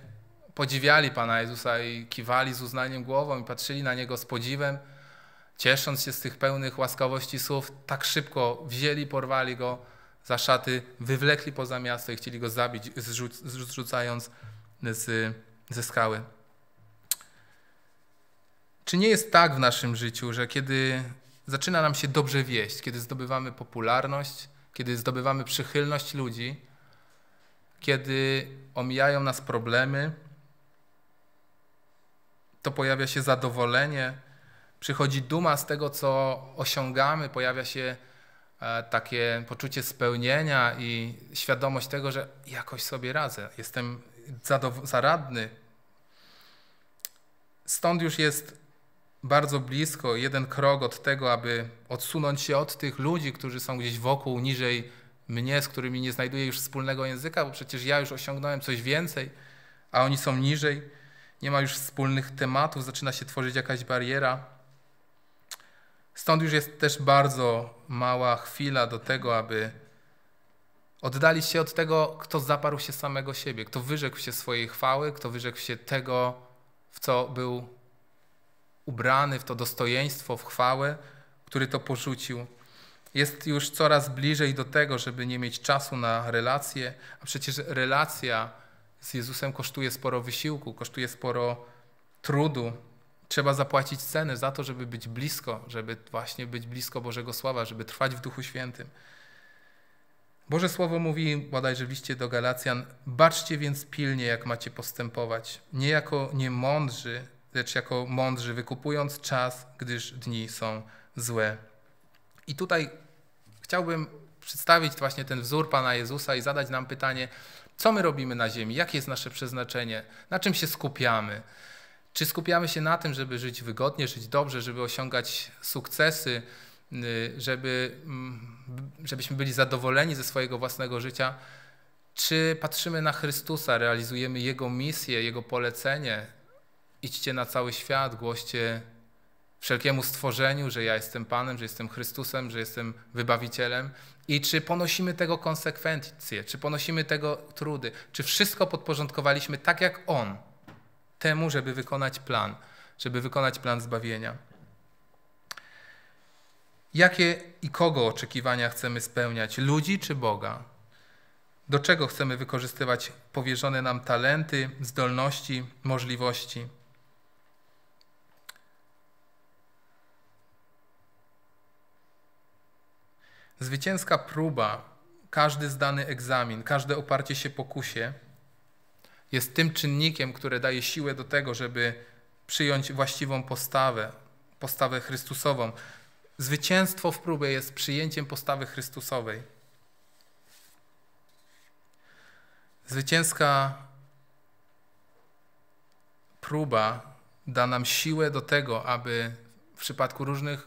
podziwiali Pana Jezusa i kiwali z uznaniem głową i patrzyli na Niego z podziwem, ciesząc się z tych pełnych łaskawości słów, tak szybko wzięli, porwali Go za szaty, wywlekli poza miasto i chcieli Go zabić, zrzucając z, ze skały. Czy nie jest tak w naszym życiu, że kiedy zaczyna nam się dobrze wieść, kiedy zdobywamy popularność, kiedy zdobywamy przychylność ludzi, kiedy omijają nas problemy, to pojawia się zadowolenie, przychodzi duma z tego, co osiągamy, pojawia się e, takie poczucie spełnienia i świadomość tego, że jakoś sobie radzę, jestem zaradny. Stąd już jest bardzo blisko, jeden krok od tego, aby odsunąć się od tych ludzi, którzy są gdzieś wokół, niżej mnie, z którymi nie znajduję już wspólnego języka, bo przecież ja już osiągnąłem coś więcej, a oni są niżej. Nie ma już wspólnych tematów, zaczyna się tworzyć jakaś bariera. Stąd już jest też bardzo mała chwila do tego, aby oddalić się od tego, kto zaparł się samego siebie, kto wyrzekł się swojej chwały, kto wyrzekł się tego, w co był ubrany w to dostojeństwo, w chwałę, który to porzucił. Jest już coraz bliżej do tego, żeby nie mieć czasu na relacje, a przecież relacja z Jezusem kosztuje sporo wysiłku, kosztuje sporo trudu. Trzeba zapłacić ceny za to, żeby być blisko, żeby właśnie być blisko Bożego Sława, żeby trwać w Duchu Świętym. Boże Słowo mówi bodajże w liście do Galacjan: Baczcie więc pilnie, jak macie postępować, nie jako niemądrzy, lecz jako mądrzy, wykupując czas, gdyż dni są złe. I tutaj chciałbym przedstawić właśnie ten wzór Pana Jezusa i zadać nam pytanie, co my robimy na ziemi, jakie jest nasze przeznaczenie, na czym się skupiamy. Czy skupiamy się na tym, żeby żyć wygodnie, żyć dobrze, żeby osiągać sukcesy, y, żeby, mm, żebyśmy byli zadowoleni ze swojego własnego życia? Czy patrzymy na Chrystusa, realizujemy Jego misję, Jego polecenie, idźcie na cały świat, głoście wszelkiemu stworzeniu, że ja jestem Panem, że jestem Chrystusem, że jestem Wybawicielem. I czy ponosimy tego konsekwencje, czy ponosimy tego trudy, czy wszystko podporządkowaliśmy tak jak On temu, żeby wykonać plan, żeby wykonać plan zbawienia. Jakie i kogo oczekiwania chcemy spełniać? Ludzi czy Boga? Do czego chcemy wykorzystywać powierzone nam talenty, zdolności, możliwości? Zwycięska próba, każdy zdany egzamin, każde oparcie się pokusie jest tym czynnikiem, które daje siłę do tego, żeby przyjąć właściwą postawę, postawę Chrystusową. Zwycięstwo w próbie jest przyjęciem postawy Chrystusowej. Zwycięska próba da nam siłę do tego, aby w przypadku różnych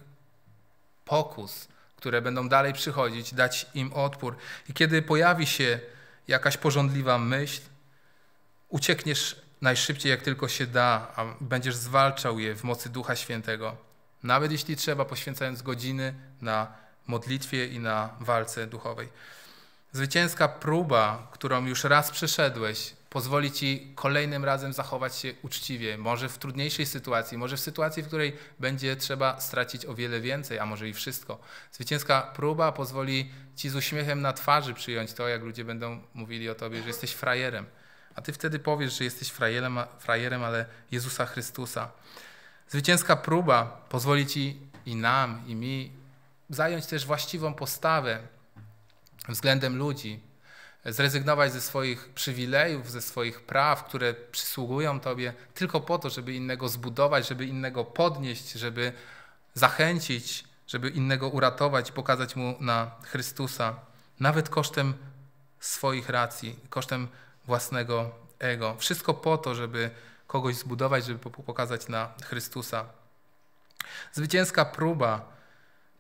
pokus, które będą dalej przychodzić, dać im odpór. I kiedy pojawi się jakaś porządliwa myśl, uciekniesz najszybciej, jak tylko się da, a będziesz zwalczał je w mocy Ducha Świętego. Nawet jeśli trzeba, poświęcając godziny na modlitwie i na walce duchowej. Zwycięska próba, którą już raz przeszedłeś, pozwoli ci kolejnym razem zachować się uczciwie, może w trudniejszej sytuacji, może w sytuacji, w której będzie trzeba stracić o wiele więcej, a może i wszystko. Zwycięska próba pozwoli ci z uśmiechem na twarzy przyjąć to, jak ludzie będą mówili o tobie, że jesteś frajerem. A ty wtedy powiesz, że jesteś frajerem, frajerem ale Jezusa Chrystusa. Zwycięska próba pozwoli ci i nam, i mi zająć też właściwą postawę względem ludzi, zrezygnować ze swoich przywilejów, ze swoich praw, które przysługują Tobie, tylko po to, żeby innego zbudować, żeby innego podnieść, żeby zachęcić, żeby innego uratować, pokazać mu na Chrystusa, nawet kosztem swoich racji, kosztem własnego ego. Wszystko po to, żeby kogoś zbudować, żeby pokazać na Chrystusa. Zwycięska próba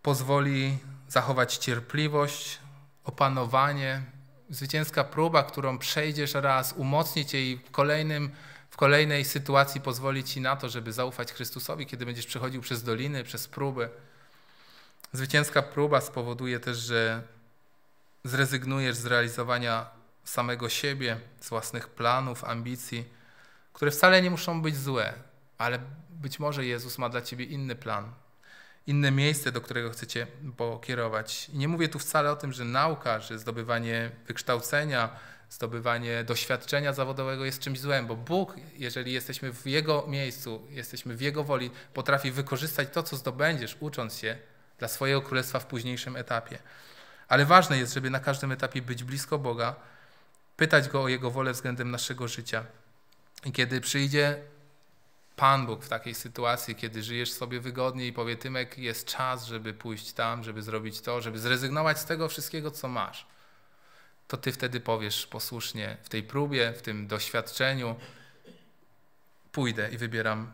pozwoli zachować cierpliwość, opanowanie, zwycięska próba, którą przejdziesz raz, umocni cię i w, kolejnym, w kolejnej sytuacji pozwoli ci na to, żeby zaufać Chrystusowi, kiedy będziesz przechodził przez doliny, przez próby. Zwycięska próba spowoduje też, że zrezygnujesz z realizowania samego siebie, z własnych planów, ambicji, które wcale nie muszą być złe, ale być może Jezus ma dla ciebie inny plan, inne miejsce, do którego chcecie pokierować. I nie mówię tu wcale o tym, że nauka, że zdobywanie wykształcenia, zdobywanie doświadczenia zawodowego jest czymś złym, bo Bóg, jeżeli jesteśmy w Jego miejscu, jesteśmy w Jego woli, potrafi wykorzystać to, co zdobędziesz, ucząc się dla swojego królestwa w późniejszym etapie. Ale ważne jest, żeby na każdym etapie być blisko Boga, pytać Go o Jego wolę względem naszego życia. I kiedy przyjdzie Pan Bóg w takiej sytuacji, kiedy żyjesz sobie wygodnie i powie Tymek, jest czas, żeby pójść tam, żeby zrobić to, żeby zrezygnować z tego wszystkiego, co masz. To ty wtedy powiesz posłusznie w tej próbie, w tym doświadczeniu, pójdę i wybieram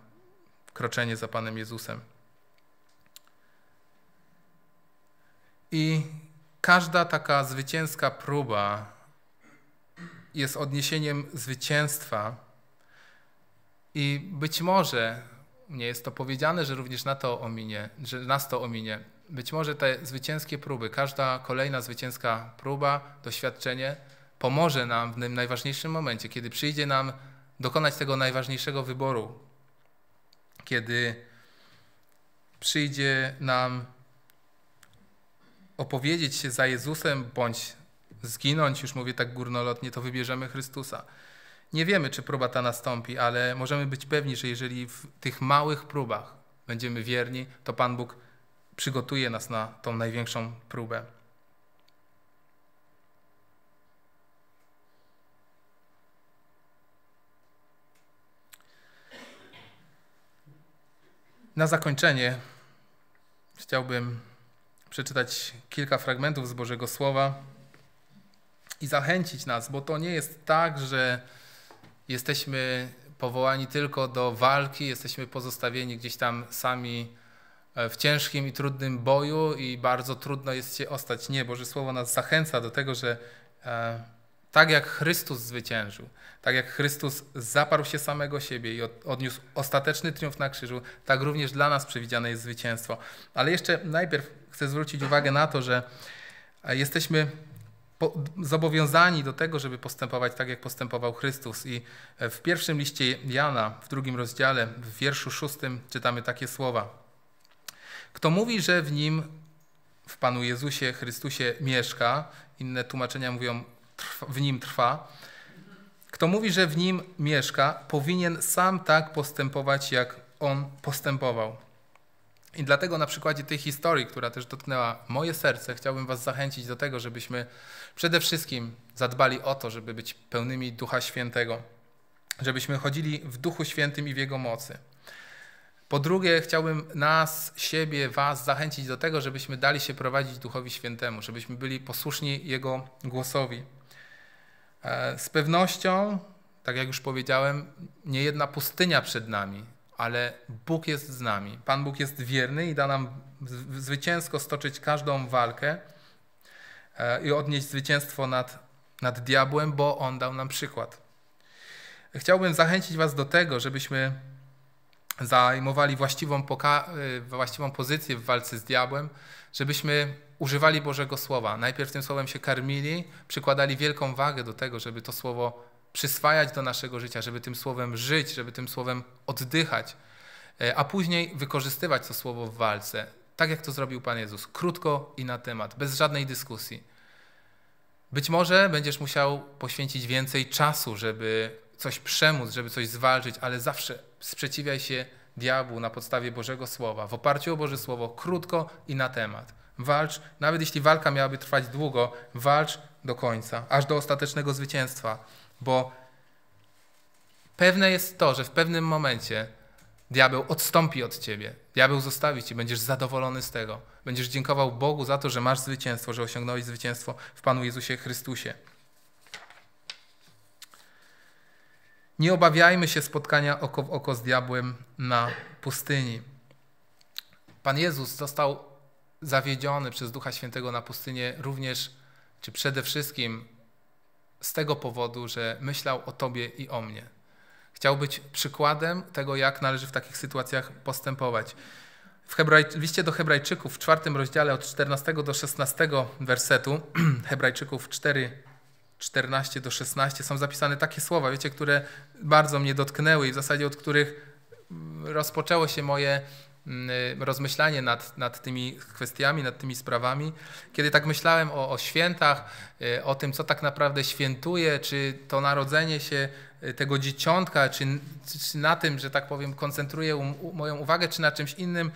kroczenie za Panem Jezusem. I każda taka zwycięska próba jest odniesieniem zwycięstwa i być może, nie jest to powiedziane, że również na to ominie, że nas to ominie. Być może te zwycięskie próby, każda kolejna zwycięska próba, doświadczenie pomoże nam w tym najważniejszym momencie, kiedy przyjdzie nam dokonać tego najważniejszego wyboru, kiedy przyjdzie nam opowiedzieć się za Jezusem bądź zginąć, już mówię tak górnolotnie, to wybierzemy Chrystusa. Nie wiemy, czy próba ta nastąpi, ale możemy być pewni, że jeżeli w tych małych próbach będziemy wierni, to Pan Bóg przygotuje nas na tą największą próbę. Na zakończenie chciałbym przeczytać kilka fragmentów z Bożego Słowa i zachęcić nas, bo to nie jest tak, że jesteśmy powołani tylko do walki, jesteśmy pozostawieni gdzieś tam sami e, w ciężkim i trudnym boju i bardzo trudno jest się ostać. Nie, Boże Słowo nas zachęca do tego, że e, tak jak Chrystus zwyciężył, tak jak Chrystus zaparł się samego siebie i odniósł ostateczny triumf na krzyżu, tak również dla nas przewidziane jest zwycięstwo. Ale jeszcze najpierw chcę zwrócić uwagę na to, że e, jesteśmy zobowiązani do tego, żeby postępować tak, jak postępował Chrystus. I e, w pierwszym liście Jana, w drugim rozdziale, w wierszu szóstym czytamy takie słowa. Kto mówi, że w nim, w Panu Jezusie Chrystusie mieszka, inne tłumaczenia mówią, trwa, w nim trwa, kto mówi, że w nim mieszka, powinien sam tak postępować, jak on postępował. I dlatego na przykładzie tej historii, która też dotknęła moje serce, chciałbym Was zachęcić do tego, żebyśmy Przede wszystkim zadbali o to, żeby być pełnymi Ducha Świętego, żebyśmy chodzili w Duchu Świętym i w Jego mocy. Po drugie, chciałbym nas, siebie, Was zachęcić do tego, żebyśmy dali się prowadzić Duchowi Świętemu, żebyśmy byli posłuszni Jego głosowi. E, z pewnością, tak jak już powiedziałem, nie jedna pustynia przed nami, ale Bóg jest z nami. Pan Bóg jest wierny i da nam zwycięsko stoczyć każdą walkę E, i odnieść zwycięstwo nad, nad diabłem, bo on dał nam przykład. Chciałbym zachęcić Was do tego, żebyśmy zajmowali właściwą, e, właściwą pozycję w walce z diabłem, żebyśmy używali Bożego Słowa. Najpierw tym Słowem się karmili, przykładali wielką wagę do tego, żeby to Słowo przyswajać do naszego życia, żeby tym Słowem żyć, żeby tym Słowem oddychać, e, a później wykorzystywać to Słowo w walce tak jak to zrobił Pan Jezus, krótko i na temat, bez żadnej dyskusji. Być może będziesz musiał poświęcić więcej czasu, żeby coś przemóc, żeby coś zwalczyć, ale zawsze sprzeciwiaj się diabłu na podstawie Bożego Słowa, w oparciu o Boże Słowo, krótko i na temat. Walcz, nawet jeśli walka miałaby trwać długo, walcz do końca, aż do ostatecznego zwycięstwa, bo pewne jest to, że w pewnym momencie Diabeł odstąpi od ciebie, diabeł zostawi cię, będziesz zadowolony z tego. Będziesz dziękował Bogu za to, że masz zwycięstwo, że osiągnąłeś zwycięstwo w Panu Jezusie Chrystusie. Nie obawiajmy się spotkania oko w oko z diabłem na pustyni. Pan Jezus został zawiedziony przez Ducha Świętego na pustynię również, czy przede wszystkim z tego powodu, że myślał o Tobie i o mnie. Chciał być przykładem tego, jak należy w takich sytuacjach postępować. W Hebraj, liście do Hebrajczyków w czwartym rozdziale od 14 do 16 wersetu, Hebrajczyków 4, 14 do 16 są zapisane takie słowa, wiecie, które bardzo mnie dotknęły i w zasadzie od których mm, rozpoczęło się moje mm, rozmyślanie nad, nad tymi kwestiami, nad tymi sprawami. Kiedy tak myślałem o, o świętach, y, o tym, co tak naprawdę świętuje, czy to narodzenie się tego dzieciątka, czy, czy na tym, że tak powiem, koncentruję um, u, moją uwagę, czy na czymś innym,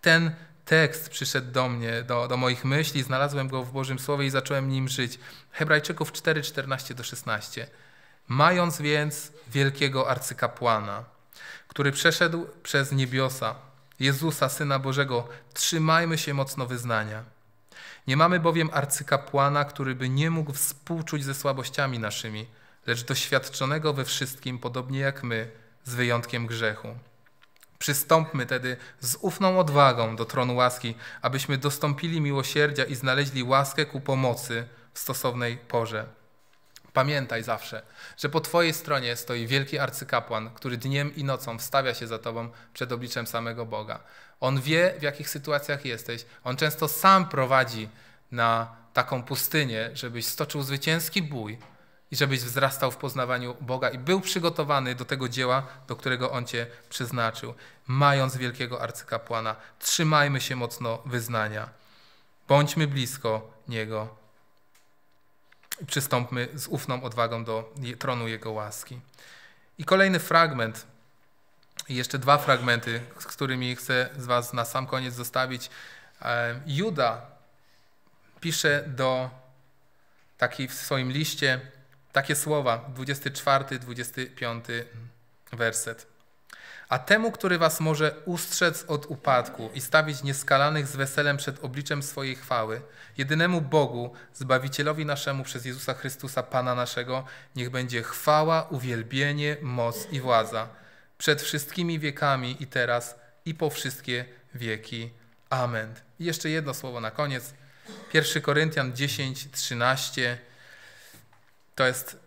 ten tekst przyszedł do mnie, do, do moich myśli, znalazłem go w Bożym Słowie i zacząłem nim żyć. Hebrajczyków 4, 14 do 16. Mając więc wielkiego arcykapłana, który przeszedł przez niebiosa, Jezusa, Syna Bożego, trzymajmy się mocno wyznania. Nie mamy bowiem arcykapłana, który by nie mógł współczuć ze słabościami naszymi, lecz doświadczonego we wszystkim, podobnie jak my, z wyjątkiem grzechu. Przystąpmy tedy z ufną odwagą do tronu łaski, abyśmy dostąpili miłosierdzia i znaleźli łaskę ku pomocy w stosownej porze. Pamiętaj zawsze, że po Twojej stronie stoi wielki arcykapłan, który dniem i nocą wstawia się za Tobą przed obliczem samego Boga. On wie, w jakich sytuacjach jesteś. On często sam prowadzi na taką pustynię, żebyś stoczył zwycięski bój, i żebyś wzrastał w poznawaniu Boga i był przygotowany do tego dzieła, do którego On Cię przeznaczył. Mając wielkiego arcykapłana, trzymajmy się mocno wyznania. Bądźmy blisko Niego. Przystąpmy z ufną odwagą do tronu Jego łaski. I kolejny fragment, jeszcze dwa fragmenty, z którymi chcę z Was na sam koniec zostawić. E, Juda pisze do takiej w swoim liście takie słowa, 24-25 werset. A temu, który was może ustrzec od upadku i stawić nieskalanych z weselem przed obliczem swojej chwały, jedynemu Bogu, Zbawicielowi naszemu przez Jezusa Chrystusa, Pana naszego, niech będzie chwała, uwielbienie, moc i władza przed wszystkimi wiekami i teraz i po wszystkie wieki. Amen. I jeszcze jedno słowo na koniec. 1 Koryntian 10, 13. To jest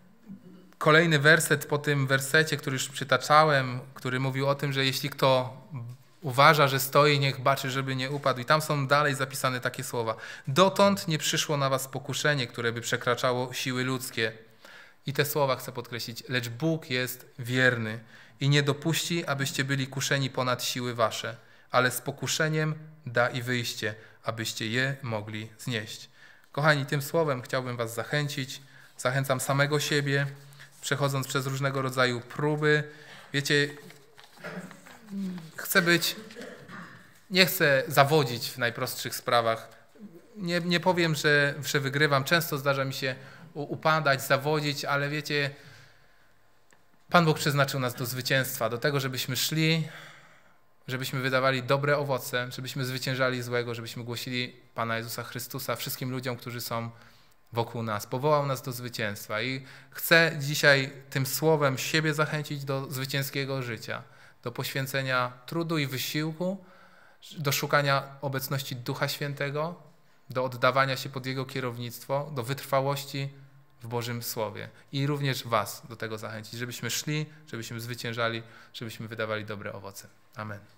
kolejny werset po tym wersecie, który już przytaczałem, który mówił o tym, że jeśli kto uważa, że stoi, niech baczy, żeby nie upadł. I tam są dalej zapisane takie słowa. Dotąd nie przyszło na was pokuszenie, które by przekraczało siły ludzkie. I te słowa chcę podkreślić. Lecz Bóg jest wierny i nie dopuści, abyście byli kuszeni ponad siły wasze, ale z pokuszeniem da i wyjście, abyście je mogli znieść. Kochani, tym słowem chciałbym was zachęcić Zachęcam samego siebie, przechodząc przez różnego rodzaju próby. Wiecie, chcę być, nie chcę zawodzić w najprostszych sprawach. Nie, nie powiem, że, że wygrywam. Często zdarza mi się upadać, zawodzić, ale wiecie, Pan Bóg przeznaczył nas do zwycięstwa, do tego, żebyśmy szli, żebyśmy wydawali dobre owoce, żebyśmy zwyciężali złego, żebyśmy głosili Pana Jezusa Chrystusa wszystkim ludziom, którzy są wokół nas, powołał nas do zwycięstwa i chcę dzisiaj tym słowem siebie zachęcić do zwycięskiego życia, do poświęcenia trudu i wysiłku, do szukania obecności Ducha Świętego, do oddawania się pod Jego kierownictwo, do wytrwałości w Bożym Słowie. I również Was do tego zachęcić, żebyśmy szli, żebyśmy zwyciężali, żebyśmy wydawali dobre owoce. Amen.